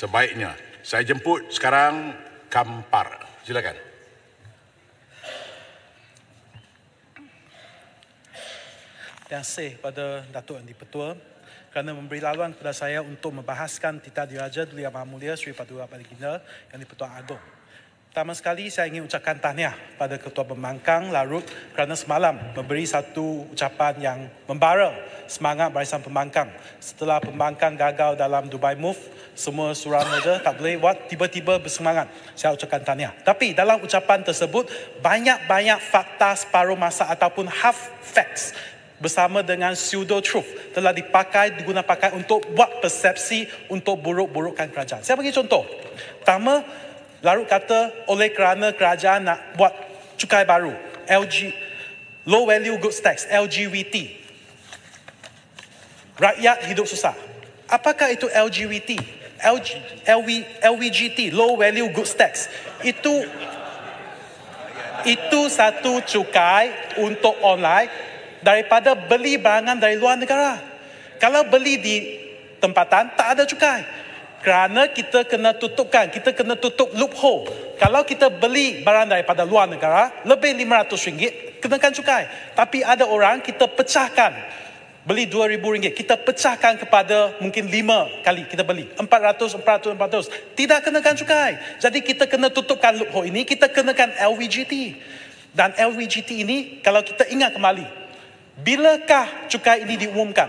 sebaiknya saya jemput sekarang Kampar. Silakan. Terima kasih kepada Datuk Andi Petua kerana memberi laluan kepada saya untuk membahaskan titah diraja Duli Yang Mahamulia Sri Paduwa Baliginda yang di Petua Agong. Pertama sekali saya ingin ucapkan tahniah pada Ketua Pembangkang Larut kerana semalam memberi satu ucapan yang membara semangat barisan pembangkang. Setelah pembangkang gagal dalam Dubai Move, semua surat mereka tak boleh buat, tiba-tiba bersemangat. Saya ucapkan tahniah. Tapi dalam ucapan tersebut, banyak-banyak fakta separuh masa ataupun half facts bersama dengan pseudo truth telah dipakai digunakan pakai untuk buat persepsi untuk buruk-burukkan kerajaan. Saya bagi contoh. Pertama, Larut kata oleh kerana kerajaan nak buat cukai baru. LG, Low Value Goods Tax, LGVT. Rakyat hidup susah. Apakah itu LGVT? LG, LV, LVGT, Low Value Goods Tax. Itu itu satu cukai untuk online daripada beli barangan dari luar negara. Kalau beli di tempatan, tak ada cukai kerana kita kena tutupkan, kita kena tutup loophole. Kalau kita beli barang daripada luar negara, lebih RM500, kenakan cukai. Tapi ada orang, kita pecahkan. Beli RM2,000, kita pecahkan kepada mungkin 5 kali kita beli. RM400, RM400, RM400. Tidak kenakan cukai. Jadi kita kena tutupkan loophole ini, kita kenakan LVGT. Dan LVGT ini, kalau kita ingat kembali, bilakah cukai ini diumumkan?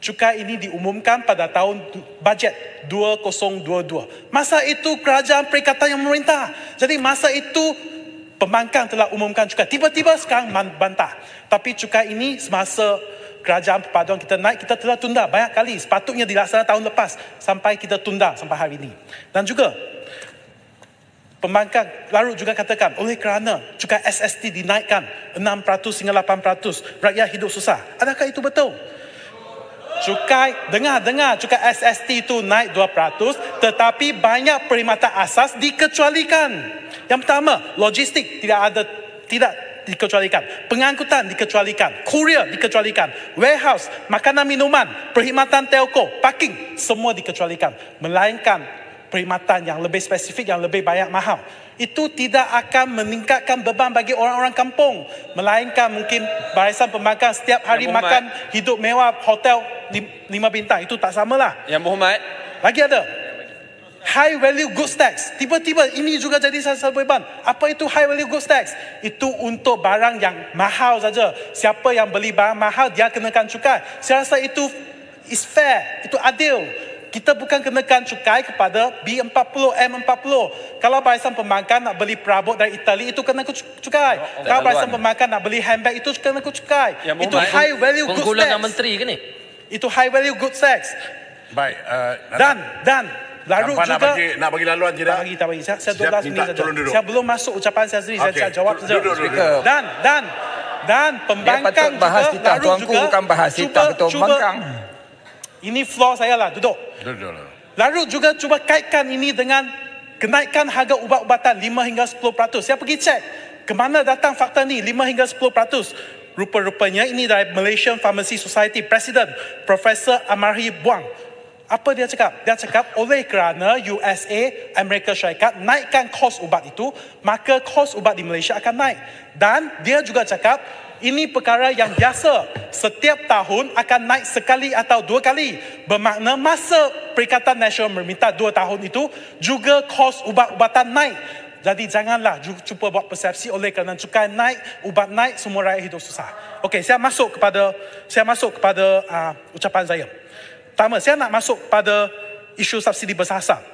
cukai ini diumumkan pada tahun bajet 2022. Masa itu kerajaan perikatan yang memerintah. Jadi masa itu pembangkang telah umumkan cukai. Tiba-tiba sekarang bantah. Tapi cukai ini semasa kerajaan perpaduan kita naik, kita telah tunda banyak kali. Sepatutnya dilaksana tahun lepas sampai kita tunda sampai hari ini. Dan juga pembangkang lalu juga katakan oleh kerana cukai SST dinaikkan 6% hingga 8% rakyat hidup susah. Adakah itu betul? cukai dengar dengar cukai SST itu naik 2% tetapi banyak perkhidmatan asas dikecualikan. Yang pertama, logistik tidak ada tidak dikecualikan. Pengangkutan dikecualikan. Kurier dikecualikan. Warehouse, makanan minuman, perkhidmatan telco, parking, semua dikecualikan. Melainkan perkhidmatan yang lebih spesifik, yang lebih banyak mahal. Itu tidak akan meningkatkan beban bagi orang-orang kampung. Melainkan mungkin barisan pembangkang setiap hari makan hidup mewah hotel lima bintang itu tak sama lah. Yang berhormat. Lagi ada. High value goods tax. Tiba-tiba ini juga jadi salah satu beban. Apa itu high value goods tax? Itu untuk barang yang mahal saja. Siapa yang beli barang mahal, dia kenakan cukai. Saya rasa itu is fair. Itu adil. Kita bukan kenakan cukai kepada B40, M40. Kalau barisan pemakan nak beli perabot dari Itali, itu kena cukai. Oh, oh, Kalau barisan pemakan nak beli handbag, itu kena cukai. Yang itu high value goods tax. Penggulangan menteri ke ni? Itu high value good sex. Baik. Uh, dan dan Lalu Kampan juga nak bagi, nak bagi laluan tidak? Tak bagi, tak bagi. Saya, saya Siap, 12 minit saja. Saya belum masuk ucapan saya sendiri. Okay. Saya, saya jawab saja. Dan, dan, dan pembangkang juga. bahas kita. Lalu Tuanku juga, bukan bahas kita. Betul, pembangkang. Ini flaw saya lah. Duduk. Duduk. Lalu juga cuba kaitkan ini dengan kenaikan harga ubat-ubatan 5 hingga 10%. Saya pergi cek Kemana datang fakta ni 5 hingga 10% rupa-rupanya ini dari Malaysian Pharmacy Society President Professor Amari Buang. Apa dia cakap? Dia cakap oleh kerana USA, Amerika Syarikat naikkan kos ubat itu, maka kos ubat di Malaysia akan naik. Dan dia juga cakap ini perkara yang biasa. Setiap tahun akan naik sekali atau dua kali. Bermakna masa Perikatan Nasional meminta dua tahun itu, juga kos ubat-ubatan naik. Jadi janganlah cuba buat persepsi oleh kerana cukai naik, ubat naik, semua rakyat hidup susah. Okey, saya masuk kepada saya masuk kepada uh, ucapan saya. Pertama, saya nak masuk pada isu subsidi besar-besar.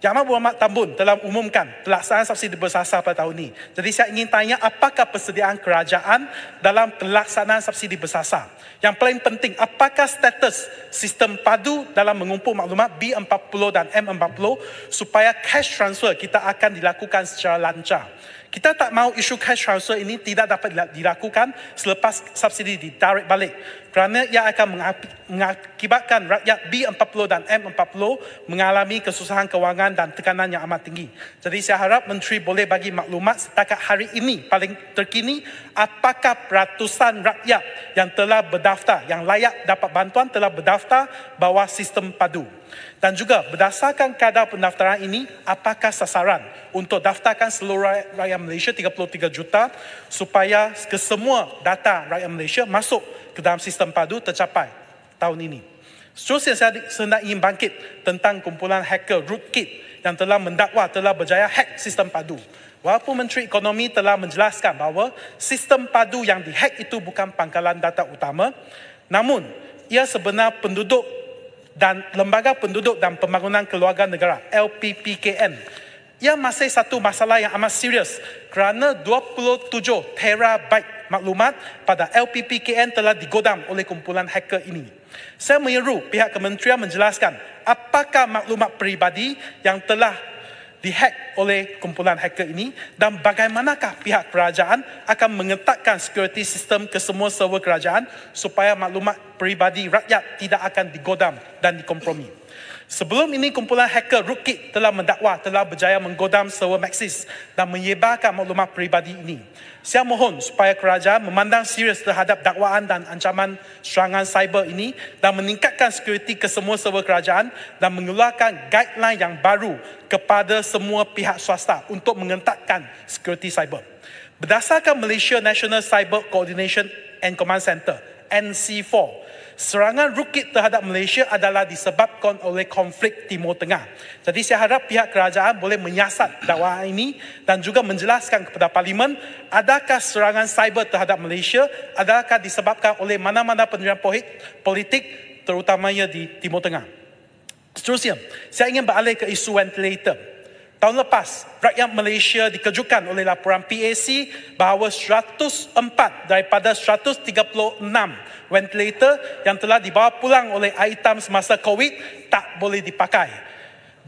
Jamal Muhammad Tambun telah umumkan pelaksanaan subsidi bersasar pada tahun ini. Jadi saya ingin tanya apakah persediaan kerajaan dalam pelaksanaan subsidi bersasar? Yang paling penting, apakah status sistem padu dalam mengumpul maklumat B40 dan M40 supaya cash transfer kita akan dilakukan secara lancar? Kita tak mau isu cash transfer ini tidak dapat dilakukan selepas subsidi ditarik balik. Kerana ia akan mengakibatkan rakyat B40 dan M40 mengalami kesusahan kewangan dan tekanan yang amat tinggi. Jadi saya harap Menteri boleh bagi maklumat setakat hari ini paling terkini apakah peratusan rakyat yang telah berdaftar, yang layak dapat bantuan telah berdaftar bawah sistem padu. Dan juga berdasarkan kadar pendaftaran ini, apakah sasaran untuk daftarkan seluruh rakyat Malaysia 33 juta supaya kesemua data rakyat Malaysia masuk ke dalam sistem padu tercapai tahun ini. Seterusnya saya sedang ingin bangkit tentang kumpulan hacker Rootkit yang telah mendakwa telah berjaya hack sistem padu. Walaupun Menteri Ekonomi telah menjelaskan bahawa sistem padu yang dihack itu bukan pangkalan data utama, namun ia sebenar penduduk dan Lembaga Penduduk dan Pembangunan Keluarga Negara LPPKN ia masih satu masalah yang amat serius kerana 27 terabyte maklumat pada LPPKN telah digodam oleh kumpulan hacker ini. Saya menyeru pihak kementerian menjelaskan apakah maklumat peribadi yang telah dihack oleh kumpulan hacker ini dan bagaimanakah pihak kerajaan akan mengetatkan security system ke semua server kerajaan supaya maklumat peribadi rakyat tidak akan digodam dan dikompromi. Sebelum ini kumpulan hacker Rookit telah mendakwa telah berjaya menggodam server Maxis dan menyebarkan maklumat peribadi ini. Saya mohon supaya kerajaan memandang serius terhadap dakwaan dan ancaman serangan cyber ini dan meningkatkan security ke semua server kerajaan dan mengeluarkan guideline yang baru kepada semua pihak swasta untuk mengentakkan security cyber. Berdasarkan Malaysia National Cyber Coordination and Command Centre. NC4. Serangan rukit terhadap Malaysia adalah disebabkan oleh konflik Timur Tengah. Jadi saya harap pihak kerajaan boleh menyiasat dakwaan ini dan juga menjelaskan kepada Parlimen adakah serangan cyber terhadap Malaysia adakah disebabkan oleh mana-mana pendirian politik terutamanya di Timur Tengah. Seterusnya, saya ingin beralih ke isu ventilator. Tahun lepas, rakyat Malaysia dikejutkan oleh laporan PAC bahawa 104 daripada 136 ventilator yang telah dibawa pulang oleh AITAM semasa COVID tak boleh dipakai.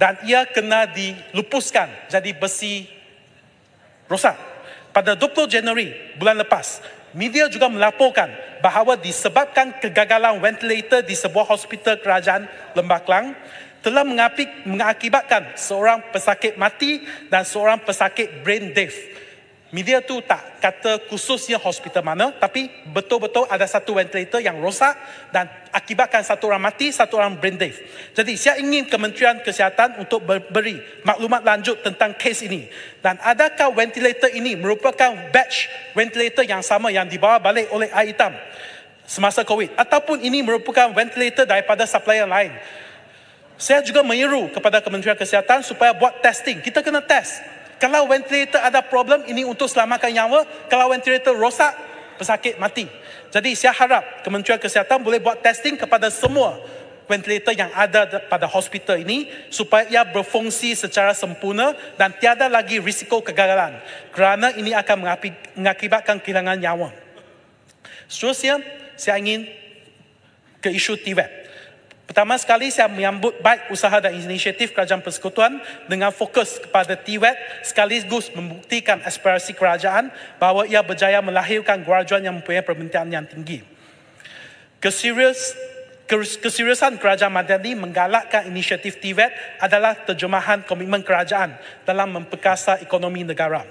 Dan ia kena dilupuskan jadi besi rosak. Pada 20 Januari bulan lepas, media juga melaporkan bahawa disebabkan kegagalan ventilator di sebuah hospital kerajaan Lembah Kelang, telah mengakibatkan seorang pesakit mati dan seorang pesakit brain death. Media tu tak kata khususnya hospital mana, tapi betul-betul ada satu ventilator yang rosak dan akibatkan satu orang mati, satu orang brain death. Jadi saya ingin Kementerian Kesihatan untuk beri maklumat lanjut tentang kes ini. Dan adakah ventilator ini merupakan batch ventilator yang sama yang dibawa balik oleh air hitam semasa COVID? Ataupun ini merupakan ventilator daripada supplier lain? saya juga menyeru kepada Kementerian Kesihatan supaya buat testing. Kita kena test. Kalau ventilator ada problem, ini untuk selamatkan nyawa. Kalau ventilator rosak, pesakit mati. Jadi saya harap Kementerian Kesihatan boleh buat testing kepada semua ventilator yang ada pada hospital ini supaya ia berfungsi secara sempurna dan tiada lagi risiko kegagalan kerana ini akan mengakibatkan kehilangan nyawa. Seterusnya, saya ingin ke isu TVAP. Pertama sekali, saya menyambut baik usaha dan inisiatif Kerajaan Persekutuan dengan fokus kepada TWET sekaligus membuktikan aspirasi kerajaan bahawa ia berjaya melahirkan kerajaan yang mempunyai permintaan yang tinggi. Keserius, keseriusan Kerajaan Madani menggalakkan inisiatif TWET adalah terjemahan komitmen kerajaan dalam memperkasa ekonomi negara.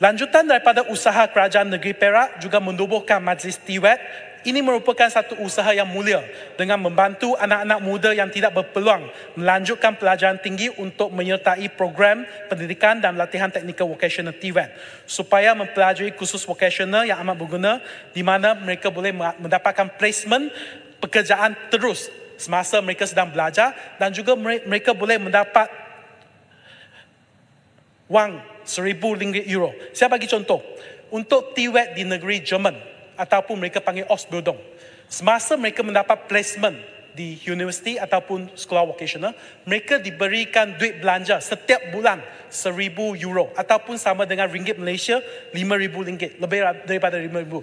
Lanjutan daripada usaha Kerajaan Negeri Perak juga mendubuhkan Majlis TWET ini merupakan satu usaha yang mulia dengan membantu anak-anak muda yang tidak berpeluang melanjutkan pelajaran tinggi untuk menyertai program pendidikan dan latihan teknikal vocational TVET supaya mempelajari khusus vocational yang amat berguna di mana mereka boleh mendapatkan placement pekerjaan terus semasa mereka sedang belajar dan juga mereka boleh mendapat wang seribu ringgit euro. Saya bagi contoh, untuk TVET di negeri Jerman, ataupun mereka panggil Ausbildung. Semasa mereka mendapat placement di universiti ataupun sekolah vocational, mereka diberikan duit belanja setiap bulan seribu euro ataupun sama dengan ringgit Malaysia lima ribu ringgit, lebih daripada lima lima ribu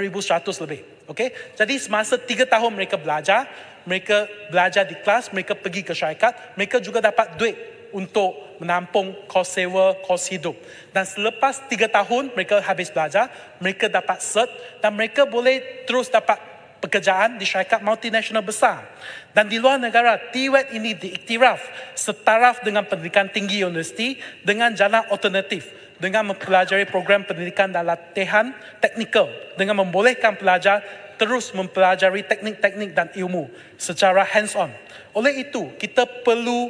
ribu seratus lebih. Okay. Jadi semasa tiga tahun mereka belajar, mereka belajar di kelas, mereka pergi ke syarikat, mereka juga dapat duit untuk menampung kos sewa, kos hidup. Dan selepas tiga tahun mereka habis belajar, mereka dapat cert dan mereka boleh terus dapat pekerjaan di syarikat multinasional besar. Dan di luar negara, TWET ini diiktiraf setaraf dengan pendidikan tinggi universiti dengan jalan alternatif dengan mempelajari program pendidikan dan latihan teknikal dengan membolehkan pelajar terus mempelajari teknik-teknik dan ilmu secara hands-on. Oleh itu, kita perlu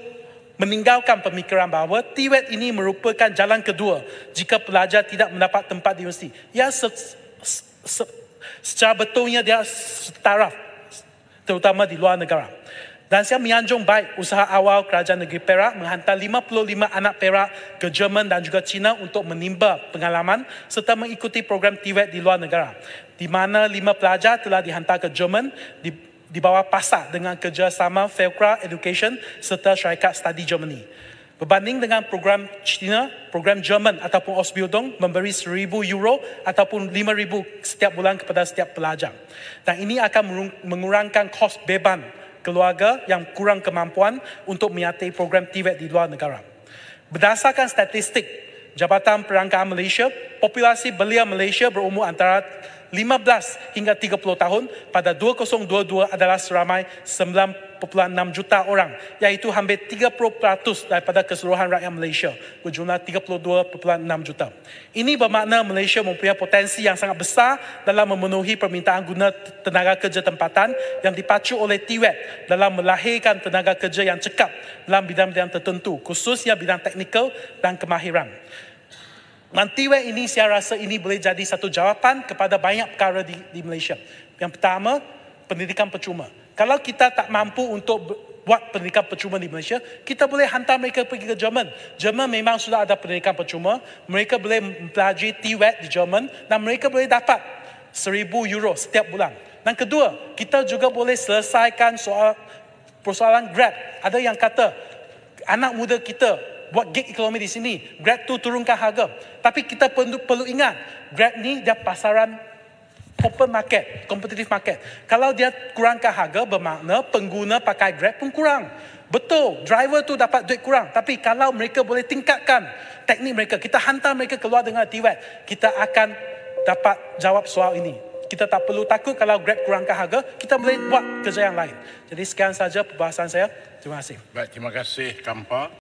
meninggalkan pemikiran bahawa TVET ini merupakan jalan kedua jika pelajar tidak mendapat tempat di universiti. Ya, se, se, secara betulnya dia setaraf, terutama di luar negara. Dan saya menyanjung baik usaha awal kerajaan negeri Perak menghantar 55 anak Perak ke Jerman dan juga China untuk menimba pengalaman serta mengikuti program TVET di luar negara. Di mana 5 pelajar telah dihantar ke Jerman di bawah pasar dengan kerjasama Faircraft Education serta syarikat Study Germany. Berbanding dengan program China, program Jerman ataupun Ausbildung memberi 1,000 euro ataupun 5,000 setiap bulan kepada setiap pelajar. Dan ini akan mengurangkan kos beban keluarga yang kurang kemampuan untuk menyertai program TVET e di luar negara. Berdasarkan statistik Jabatan Perangkaan Malaysia, populasi belia Malaysia berumur antara 15 hingga 30 tahun pada 2022 adalah seramai 9.6 juta orang. Iaitu hampir 30% daripada keseluruhan rakyat Malaysia. Berjumlah 32.6 juta. Ini bermakna Malaysia mempunyai potensi yang sangat besar dalam memenuhi permintaan guna tenaga kerja tempatan yang dipacu oleh TWET dalam melahirkan tenaga kerja yang cekap dalam bidang-bidang tertentu khususnya bidang teknikal dan kemahiran. Nanti we ini saya rasa ini boleh jadi satu jawapan kepada banyak perkara di, di Malaysia. Yang pertama, pendidikan percuma. Kalau kita tak mampu untuk buat pendidikan percuma di Malaysia, kita boleh hantar mereka pergi ke Jerman. Jerman memang sudah ada pendidikan percuma. Mereka boleh mempelajari TVET di Jerman dan mereka boleh dapat 1000 euro setiap bulan. Dan kedua, kita juga boleh selesaikan soal persoalan grab. Ada yang kata anak muda kita buat gig ekonomi di sini. Grab tu turunkan harga. Tapi kita perlu, perlu ingat, Grab ni dia pasaran open market, competitive market. Kalau dia kurangkan harga, bermakna pengguna pakai Grab pun kurang. Betul, driver tu dapat duit kurang. Tapi kalau mereka boleh tingkatkan teknik mereka, kita hantar mereka keluar dengan TWET, kita akan dapat jawab soal ini. Kita tak perlu takut kalau Grab kurangkan harga, kita boleh buat kerja yang lain. Jadi sekian saja perbahasan saya. Terima kasih. Baik, terima kasih Kampar.